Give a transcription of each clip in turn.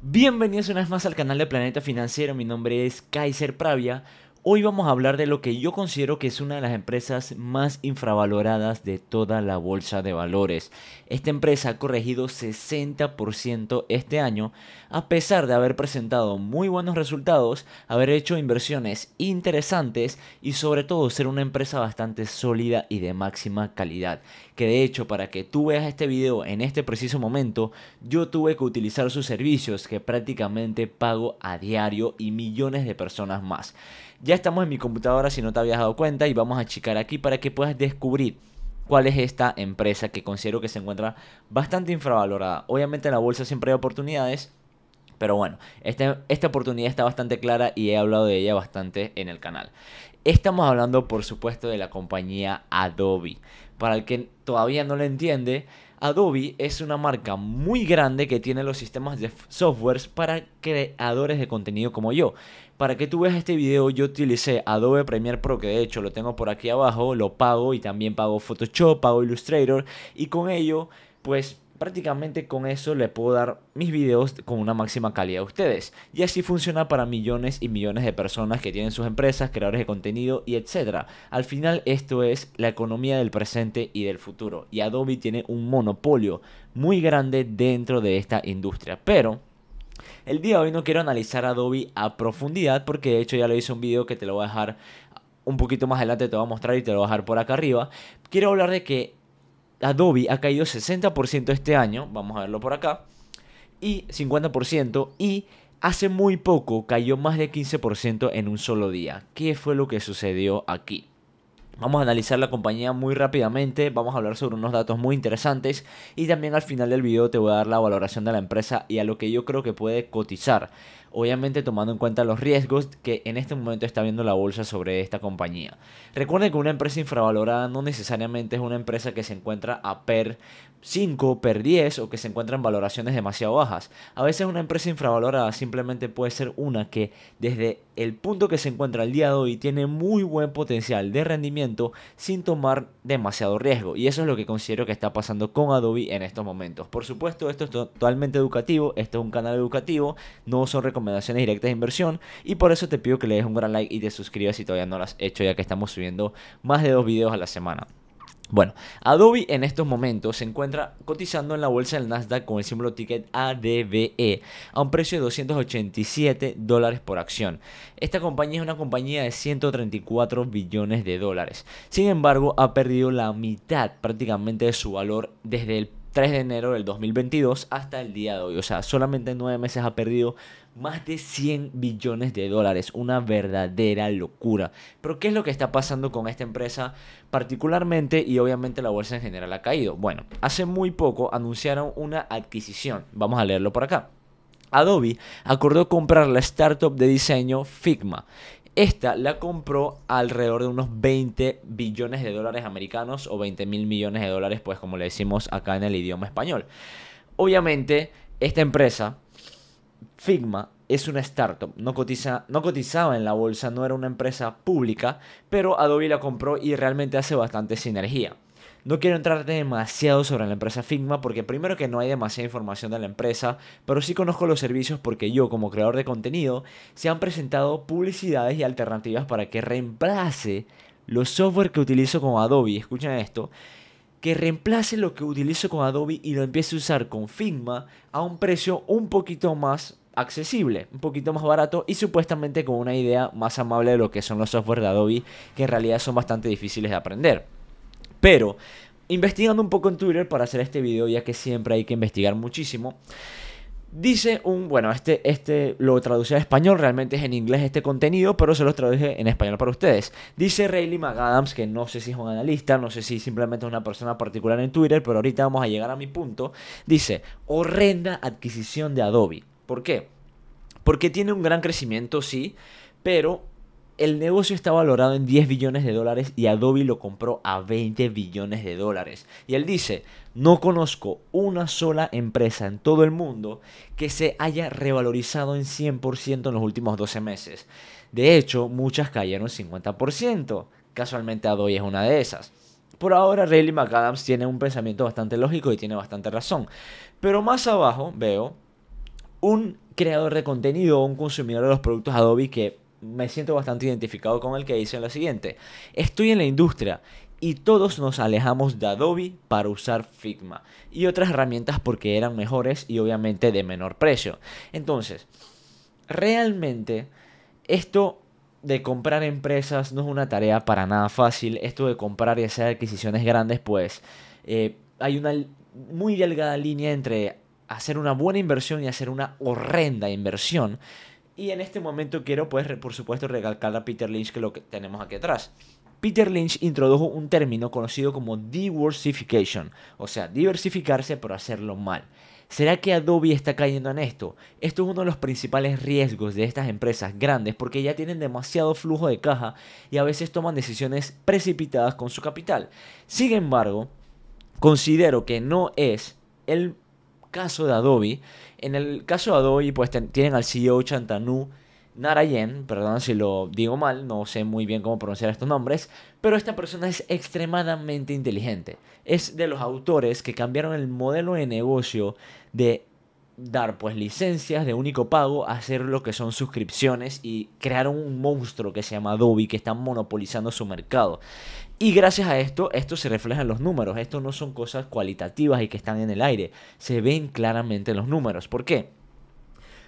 Bienvenidos una vez más al canal de Planeta Financiero, mi nombre es Kaiser Pravia. Hoy vamos a hablar de lo que yo considero que es una de las empresas más infravaloradas de toda la bolsa de valores. Esta empresa ha corregido 60% este año, a pesar de haber presentado muy buenos resultados, haber hecho inversiones interesantes y sobre todo ser una empresa bastante sólida y de máxima calidad. Que de hecho para que tú veas este video en este preciso momento, yo tuve que utilizar sus servicios que prácticamente pago a diario y millones de personas más. Ya estamos en mi computadora si no te habías dado cuenta y vamos a achicar aquí para que puedas descubrir cuál es esta empresa que considero que se encuentra bastante infravalorada. Obviamente en la bolsa siempre hay oportunidades, pero bueno, esta, esta oportunidad está bastante clara y he hablado de ella bastante en el canal. Estamos hablando por supuesto de la compañía Adobe. Para el que todavía no lo entiende, Adobe es una marca muy grande que tiene los sistemas de softwares para creadores de contenido como yo. Para que tú veas este video yo utilicé Adobe Premiere Pro, que de hecho lo tengo por aquí abajo, lo pago y también pago Photoshop, pago Illustrator y con ello pues prácticamente con eso le puedo dar mis videos con una máxima calidad a ustedes. Y así funciona para millones y millones de personas que tienen sus empresas, creadores de contenido y etcétera. Al final esto es la economía del presente y del futuro. Y Adobe tiene un monopolio muy grande dentro de esta industria. Pero el día de hoy no quiero analizar Adobe a profundidad porque de hecho ya lo hice un video que te lo voy a dejar un poquito más adelante, te lo voy a mostrar y te lo voy a dejar por acá arriba. Quiero hablar de que Adobe ha caído 60% este año, vamos a verlo por acá, y 50% y hace muy poco cayó más de 15% en un solo día. ¿Qué fue lo que sucedió aquí? Vamos a analizar la compañía muy rápidamente, vamos a hablar sobre unos datos muy interesantes y también al final del video te voy a dar la valoración de la empresa y a lo que yo creo que puede cotizar obviamente tomando en cuenta los riesgos que en este momento está viendo la bolsa sobre esta compañía. Recuerden que una empresa infravalorada no necesariamente es una empresa que se encuentra a per 5, per 10 o que se encuentra en valoraciones demasiado bajas. A veces una empresa infravalorada simplemente puede ser una que desde el punto que se encuentra el día de hoy tiene muy buen potencial de rendimiento sin tomar demasiado riesgo. Y eso es lo que considero que está pasando con Adobe en estos momentos. Por supuesto, esto es totalmente educativo, esto es un canal educativo, no son recomendaciones recomendaciones directas de inversión y por eso te pido que le des un gran like y te suscribas si todavía no lo has hecho ya que estamos subiendo más de dos videos a la semana. Bueno, Adobe en estos momentos se encuentra cotizando en la bolsa del Nasdaq con el símbolo ticket ADBE a un precio de 287 dólares por acción. Esta compañía es una compañía de 134 billones de dólares. Sin embargo, ha perdido la mitad prácticamente de su valor desde el 3 de enero del 2022 hasta el día de hoy. O sea, solamente en 9 meses ha perdido más de 100 billones de dólares. Una verdadera locura. Pero ¿qué es lo que está pasando con esta empresa particularmente y obviamente la bolsa en general ha caído? Bueno, hace muy poco anunciaron una adquisición. Vamos a leerlo por acá. Adobe acordó comprar la startup de diseño Figma esta la compró alrededor de unos 20 billones de dólares americanos o 20 mil millones de dólares, pues como le decimos acá en el idioma español. Obviamente, esta empresa, Figma, es una startup, no, cotiza, no cotizaba en la bolsa, no era una empresa pública, pero Adobe la compró y realmente hace bastante sinergia. No quiero entrar demasiado sobre la empresa Figma porque primero que no hay demasiada información de la empresa, pero sí conozco los servicios porque yo como creador de contenido se han presentado publicidades y alternativas para que reemplace los software que utilizo con Adobe, escuchen esto, que reemplace lo que utilizo con Adobe y lo empiece a usar con Figma a un precio un poquito más accesible, un poquito más barato y supuestamente con una idea más amable de lo que son los software de Adobe que en realidad son bastante difíciles de aprender. Pero, investigando un poco en Twitter para hacer este video, ya que siempre hay que investigar muchísimo. Dice un, bueno, este, este lo traduce a español, realmente es en inglés este contenido, pero se los traduje en español para ustedes. Dice Rayleigh McAdams, que no sé si es un analista, no sé si simplemente es una persona particular en Twitter, pero ahorita vamos a llegar a mi punto. Dice, horrenda adquisición de Adobe. ¿Por qué? Porque tiene un gran crecimiento, sí, pero el negocio está valorado en 10 billones de dólares y Adobe lo compró a 20 billones de dólares. Y él dice, no conozco una sola empresa en todo el mundo que se haya revalorizado en 100% en los últimos 12 meses. De hecho, muchas cayeron 50%. Casualmente Adobe es una de esas. Por ahora, Rayleigh McAdams tiene un pensamiento bastante lógico y tiene bastante razón. Pero más abajo veo un creador de contenido o un consumidor de los productos Adobe que me siento bastante identificado con el que dice lo siguiente. Estoy en la industria y todos nos alejamos de Adobe para usar Figma y otras herramientas porque eran mejores y obviamente de menor precio. Entonces, realmente esto de comprar empresas no es una tarea para nada fácil. Esto de comprar y hacer adquisiciones grandes, pues eh, hay una muy delgada línea entre hacer una buena inversión y hacer una horrenda inversión. Y en este momento quiero, pues, por supuesto, recalcar a Peter Lynch que lo que tenemos aquí atrás. Peter Lynch introdujo un término conocido como diversification, o sea, diversificarse pero hacerlo mal. ¿Será que Adobe está cayendo en esto? Esto es uno de los principales riesgos de estas empresas grandes porque ya tienen demasiado flujo de caja y a veces toman decisiones precipitadas con su capital. Sin embargo, considero que no es el caso de Adobe. En el caso de Adobe, pues tienen al CEO Chantanu Narayen, perdón si lo digo mal, no sé muy bien cómo pronunciar estos nombres, pero esta persona es extremadamente inteligente. Es de los autores que cambiaron el modelo de negocio de dar pues licencias de único pago, hacer lo que son suscripciones y crearon un monstruo que se llama Adobe que está monopolizando su mercado. Y gracias a esto, esto se refleja en los números. Esto no son cosas cualitativas y que están en el aire. Se ven claramente en los números. ¿Por qué?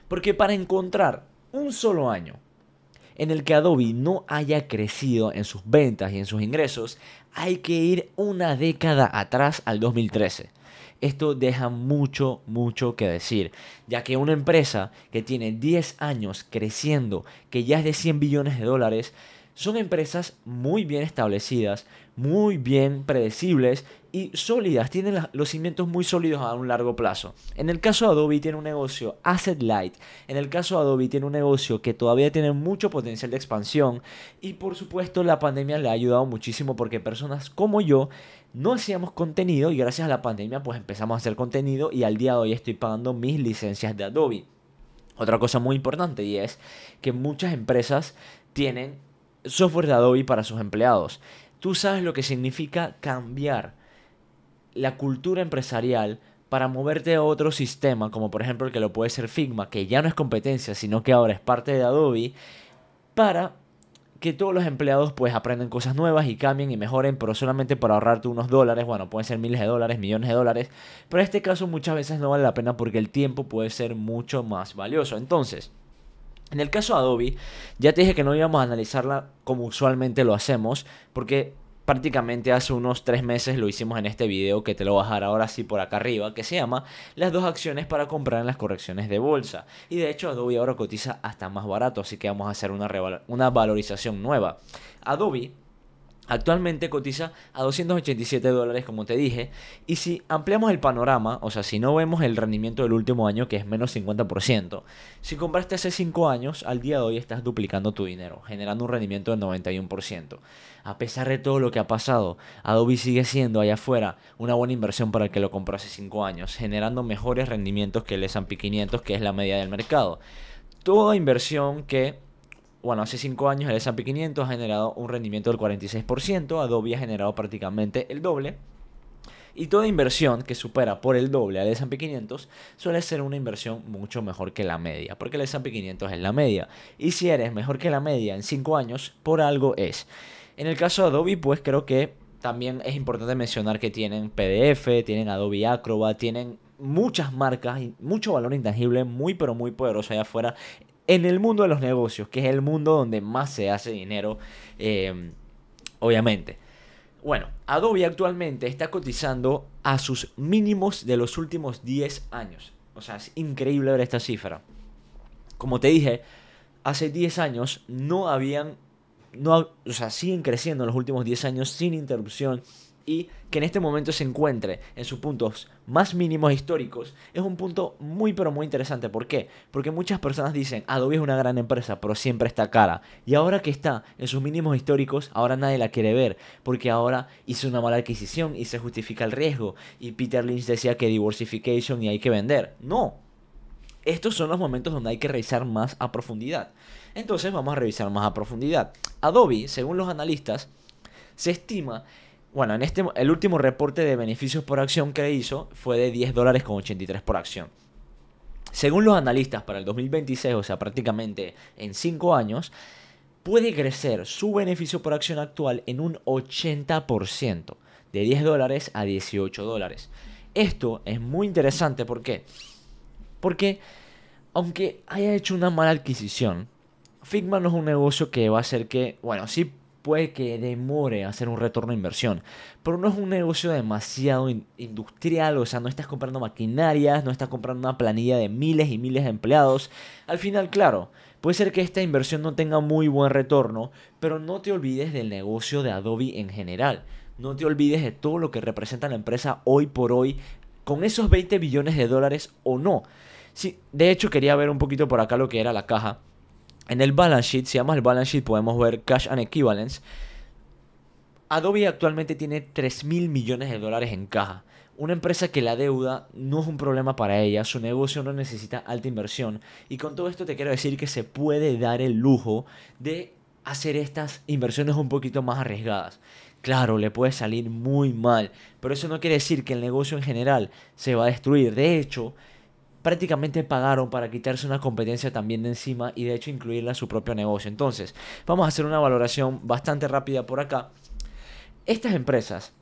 Porque para encontrar un solo año en el que Adobe no haya crecido en sus ventas y en sus ingresos, hay que ir una década atrás al 2013. Esto deja mucho, mucho que decir, ya que una empresa que tiene 10 años creciendo, que ya es de 100 billones de dólares, son empresas muy bien establecidas, muy bien predecibles y sólidas, tienen los cimientos muy sólidos a un largo plazo. En el caso de Adobe tiene un negocio asset light, en el caso de Adobe tiene un negocio que todavía tiene mucho potencial de expansión y por supuesto la pandemia le ha ayudado muchísimo porque personas como yo no hacíamos contenido y gracias a la pandemia pues empezamos a hacer contenido y al día de hoy estoy pagando mis licencias de Adobe. Otra cosa muy importante y es que muchas empresas tienen software de Adobe para sus empleados. Tú sabes lo que significa cambiar la cultura empresarial para moverte a otro sistema, como por ejemplo el que lo puede ser Figma, que ya no es competencia, sino que ahora es parte de Adobe, para que todos los empleados pues aprendan cosas nuevas y cambien y mejoren, pero solamente para ahorrarte unos dólares, bueno, pueden ser miles de dólares, millones de dólares, pero en este caso muchas veces no vale la pena porque el tiempo puede ser mucho más valioso. Entonces, en el caso de Adobe, ya te dije que no íbamos a analizarla como usualmente lo hacemos, porque prácticamente hace unos tres meses lo hicimos en este video que te lo voy a dejar ahora sí por acá arriba, que se llama las dos acciones para comprar en las correcciones de bolsa. Y de hecho Adobe ahora cotiza hasta más barato, así que vamos a hacer una, una valorización nueva. Adobe Actualmente cotiza a 287 dólares, como te dije. Y si ampliamos el panorama, o sea, si no vemos el rendimiento del último año, que es menos 50%, si compraste hace 5 años, al día de hoy estás duplicando tu dinero, generando un rendimiento del 91%. A pesar de todo lo que ha pasado, Adobe sigue siendo allá afuera una buena inversión para el que lo compró hace 5 años, generando mejores rendimientos que el S&P 500, que es la media del mercado. Toda inversión que bueno, hace 5 años el S&P 500 ha generado un rendimiento del 46%, Adobe ha generado prácticamente el doble. Y toda inversión que supera por el doble al S&P 500 suele ser una inversión mucho mejor que la media, porque el S&P 500 es la media. Y si eres mejor que la media en 5 años, por algo es. En el caso de Adobe, pues creo que también es importante mencionar que tienen PDF, tienen Adobe Acrobat, tienen muchas marcas y mucho valor intangible, muy pero muy poderoso allá afuera en el mundo de los negocios, que es el mundo donde más se hace dinero, eh, obviamente. Bueno, Adobe actualmente está cotizando a sus mínimos de los últimos 10 años. O sea, es increíble ver esta cifra. Como te dije, hace 10 años no habían, no, o sea, siguen creciendo en los últimos 10 años sin interrupción y que en este momento se encuentre en sus puntos más mínimos históricos es un punto muy pero muy interesante. ¿Por qué? Porque muchas personas dicen Adobe es una gran empresa pero siempre está cara y ahora que está en sus mínimos históricos ahora nadie la quiere ver porque ahora hizo una mala adquisición y se justifica el riesgo y Peter Lynch decía que diversification y hay que vender. No, estos son los momentos donde hay que revisar más a profundidad. Entonces vamos a revisar más a profundidad. Adobe, según los analistas, se estima bueno, en este, el último reporte de beneficios por acción que hizo fue de 10 dólares con 83 por acción. Según los analistas, para el 2026, o sea, prácticamente en 5 años, puede crecer su beneficio por acción actual en un 80%, de 10 dólares a 18 dólares. Esto es muy interesante, ¿por Porque aunque haya hecho una mala adquisición, Figma no es un negocio que va a hacer que, bueno, sí puede que demore hacer un retorno de inversión. Pero no es un negocio demasiado industrial, o sea, no estás comprando maquinarias, no estás comprando una planilla de miles y miles de empleados. Al final, claro, puede ser que esta inversión no tenga muy buen retorno, pero no te olvides del negocio de Adobe en general. No te olvides de todo lo que representa la empresa hoy por hoy con esos 20 billones de dólares o no. Sí, de hecho quería ver un poquito por acá lo que era la caja en el balance sheet, si vamos el balance sheet, podemos ver cash and Equivalence. Adobe actualmente tiene 3 mil millones de dólares en caja. Una empresa que la deuda no es un problema para ella, su negocio no necesita alta inversión. Y con todo esto te quiero decir que se puede dar el lujo de hacer estas inversiones un poquito más arriesgadas. Claro, le puede salir muy mal, pero eso no quiere decir que el negocio en general se va a destruir. De hecho, prácticamente pagaron para quitarse una competencia también de encima y de hecho incluirla en su propio negocio. Entonces, vamos a hacer una valoración bastante rápida por acá. Estas empresas,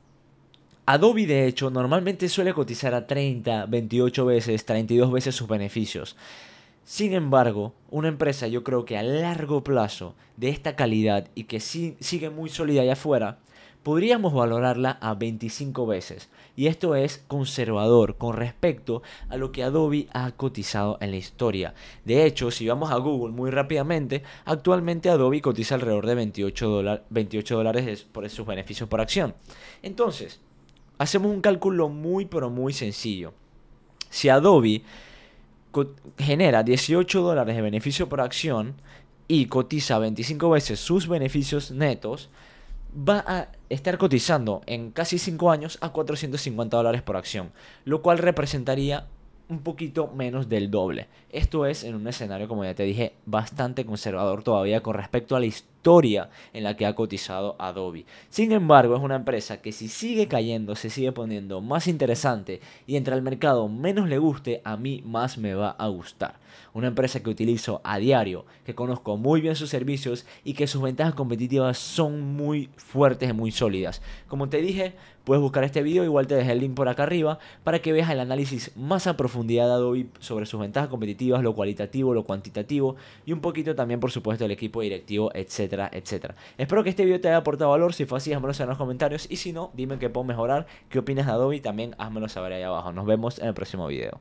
Adobe de hecho normalmente suele cotizar a 30, 28 veces, 32 veces sus beneficios. Sin embargo, una empresa yo creo que a largo plazo de esta calidad y que sigue muy sólida allá afuera, podríamos valorarla a 25 veces. Y esto es conservador con respecto a lo que Adobe ha cotizado en la historia. De hecho, si vamos a Google muy rápidamente, actualmente Adobe cotiza alrededor de 28, dólares por sus beneficios por acción. Entonces, hacemos un cálculo muy pero muy sencillo. Si Adobe genera 18 dólares de beneficio por acción y cotiza 25 veces sus beneficios netos, va a estar cotizando en casi 5 años a 450 dólares por acción, lo cual representaría un poquito menos del doble. Esto es en un escenario, como ya te dije, bastante conservador todavía con respecto a la historia en la que ha cotizado Adobe. Sin embargo, es una empresa que si sigue cayendo, se sigue poniendo más interesante y entre al mercado menos le guste, a mí más me va a gustar. Una empresa que utilizo a diario, que conozco muy bien sus servicios y que sus ventajas competitivas son muy fuertes y muy sólidas. Como te dije, puedes buscar este video, igual te dejé el link por acá arriba para que veas el análisis más a profundidad de Adobe sobre sus ventajas competitivas, lo cualitativo, lo cuantitativo y un poquito también por supuesto el equipo directivo, etc. Espero que este video te haya aportado valor. Si fue así, házmelo saber en los comentarios. Y si no, dime qué puedo mejorar, qué opinas de Adobe. También házmelo saber ahí abajo. Nos vemos en el próximo video.